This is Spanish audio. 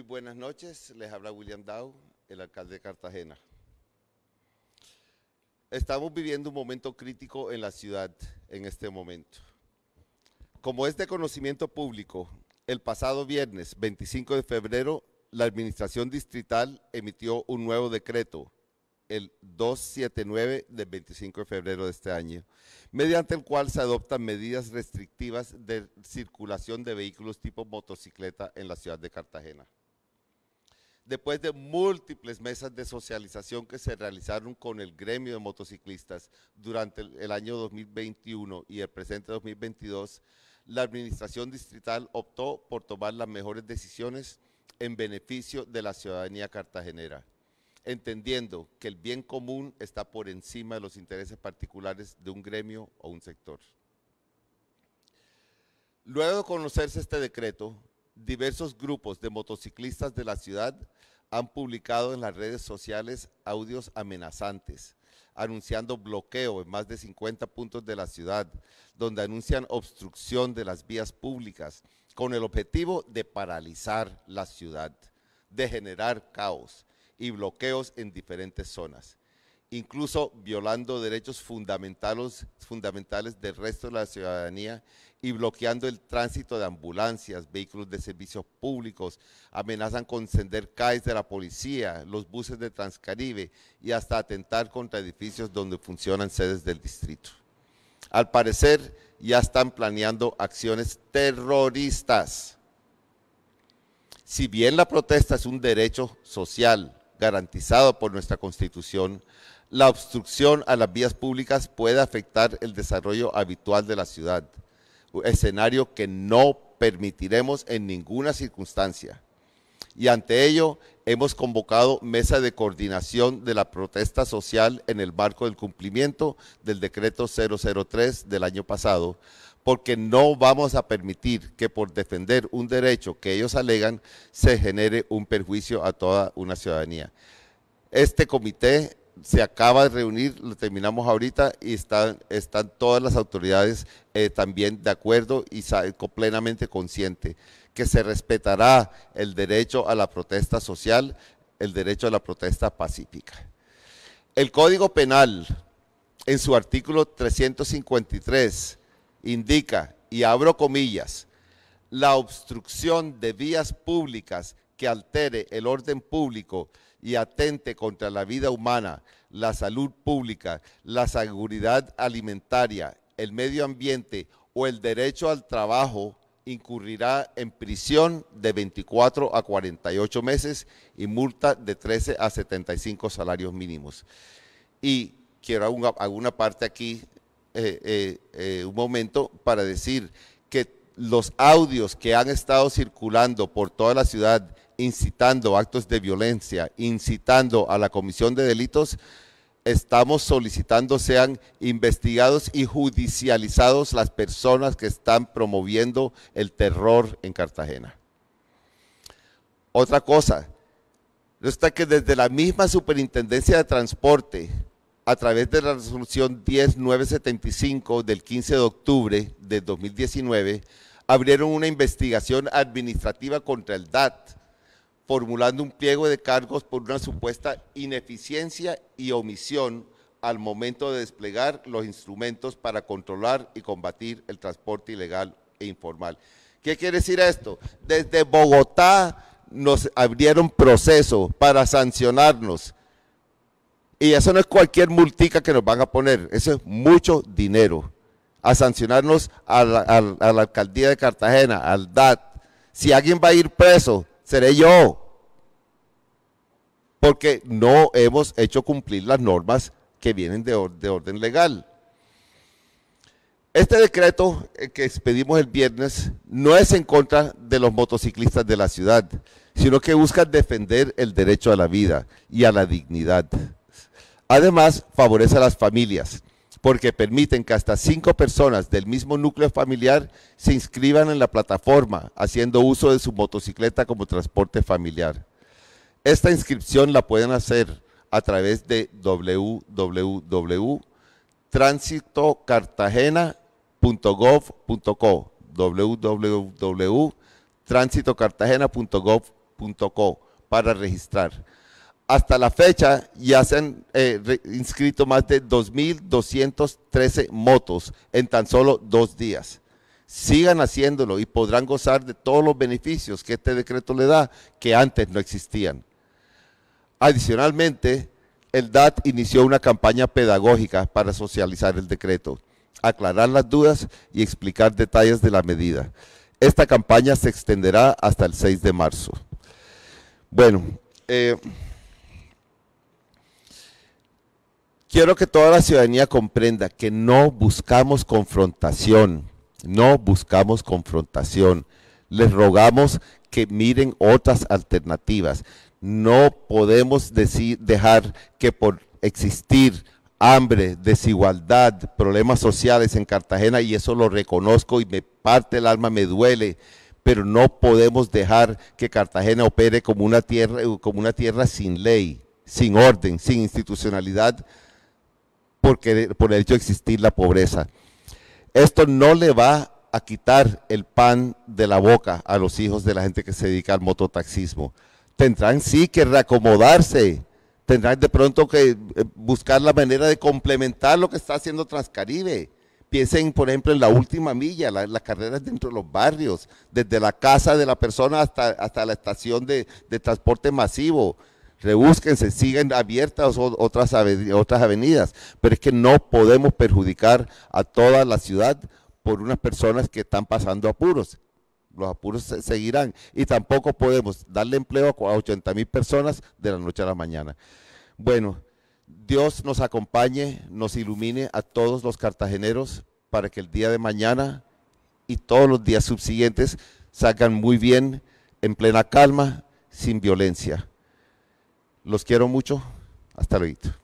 Muy buenas noches, les habla William Dow, el alcalde de Cartagena. Estamos viviendo un momento crítico en la ciudad en este momento. Como es de conocimiento público, el pasado viernes 25 de febrero, la Administración Distrital emitió un nuevo decreto, el 279 del 25 de febrero de este año, mediante el cual se adoptan medidas restrictivas de circulación de vehículos tipo motocicleta en la ciudad de Cartagena después de múltiples mesas de socialización que se realizaron con el gremio de motociclistas durante el, año 2021 y el presente 2022, la Administración Distrital optó por tomar las mejores decisiones en beneficio de la ciudadanía cartagenera, entendiendo que el bien común está por encima de los intereses particulares de un gremio o un sector. Luego de conocerse este decreto, Diversos grupos de motociclistas de la ciudad han publicado en las redes sociales audios amenazantes, anunciando bloqueo en más de 50 puntos de la ciudad, donde anuncian obstrucción de las vías públicas con el objetivo de paralizar la ciudad, de generar caos y bloqueos en diferentes zonas incluso violando derechos fundamentales, fundamentales del resto de la ciudadanía y bloqueando el tránsito de ambulancias, vehículos de servicios públicos, amenazan con encender calles de la policía, los buses de Transcaribe y hasta atentar contra edificios donde funcionan sedes del distrito. Al parecer, ya están planeando acciones terroristas. Si bien la protesta es un derecho social garantizado por nuestra Constitución, la obstrucción a las vías públicas puede afectar el desarrollo habitual de la ciudad, escenario que no permitiremos en ninguna circunstancia. Y ante ello, hemos convocado mesa de coordinación de la protesta social en el marco del cumplimiento del decreto 003 del año pasado, porque no vamos a permitir que por defender un derecho que ellos alegan se genere un perjuicio a toda una ciudadanía. Este comité se acaba de reunir, lo terminamos ahorita y están, están todas las autoridades eh, también de acuerdo y plenamente consciente que se respetará el derecho a la protesta social, el derecho a la protesta pacífica. El Código Penal, en su artículo 353, indica, y abro comillas, la obstrucción de vías públicas que altere el orden público y atente contra la vida humana, la salud pública, la seguridad alimentaria, el medio ambiente o el derecho al trabajo, incurrirá en prisión de 24 a 48 meses y multa de 13 a 75 salarios mínimos. Y quiero alguna parte aquí, eh, eh, eh, un momento, para decir que los audios que han estado circulando por toda la ciudad incitando actos de violencia, incitando a la comisión de delitos, estamos solicitando sean investigados y judicializados las personas que están promoviendo el terror en Cartagena. Otra cosa, está que desde la misma Superintendencia de Transporte, a través de la resolución 10975 del 15 de octubre de 2019, abrieron una investigación administrativa contra el DAT formulando un pliego de cargos por una supuesta ineficiencia y omisión al momento de desplegar los instrumentos para controlar y combatir el transporte ilegal e informal. ¿Qué quiere decir esto? Desde Bogotá nos abrieron proceso para sancionarnos. Y eso no es cualquier multica que nos van a poner, eso es mucho dinero. A sancionarnos a la, alcaldía de Cartagena, al DAT. Si alguien va a ir preso, seré yo porque no hemos hecho cumplir las normas que vienen de, de orden legal. Este decreto eh, que expedimos el viernes no es en contra de los motociclistas de la ciudad, sino que busca defender el derecho a la vida y a la dignidad. Además, favorece a las familias, porque permiten que hasta cinco personas del mismo núcleo familiar se inscriban en la plataforma, haciendo uso de su motocicleta como transporte familiar. Esta inscripción la pueden hacer a través de www.transitocartagena.gov.co www.transitocartagena.gov.co para registrar. Hasta la fecha ya se han eh, inscrito más de 2.213 motos en tan solo dos días. Sigan haciéndolo y podrán gozar de todos los beneficios que este decreto le da que antes no existían. Adicionalmente, el DAT inició una campaña pedagógica para socializar el decreto, aclarar las dudas y explicar detalles de la medida. Esta campaña se extenderá hasta el 6 de marzo. Bueno, eh, quiero que toda la ciudadanía comprenda que no buscamos confrontación, no buscamos confrontación. Les rogamos que miren otras alternativas. No podemos dejar que por existir hambre, desigualdad, problemas sociales en Cartagena, y eso lo reconozco y me parte el alma, me duele, pero no podemos dejar que Cartagena opere como una tierra, sin ley, sin orden, sin institucionalidad, porque, por el hecho de existir la pobreza. Esto no le va a quitar el pan de la boca a los hijos de la gente que se dedica al mototaxismo tendrán sí que reacomodarse, tendrán de pronto que eh, buscar la manera de complementar lo que está haciendo Transcaribe. Piensen, por ejemplo, en la última milla, las carreras dentro de los barrios, desde la casa de la persona hasta, hasta la estación de, transporte masivo. Rebúsquense, siguen abiertas otras, otras avenidas, pero es que no podemos perjudicar a toda la ciudad por unas personas que están pasando apuros los apuros seguirán y tampoco podemos darle empleo a 80 mil personas de la noche a la mañana. Bueno, Dios nos acompañe, nos ilumine a todos los cartageneros para que el día de mañana y todos los días subsiguientes salgan muy bien, en plena calma, sin violencia. Los quiero mucho. Hasta luego.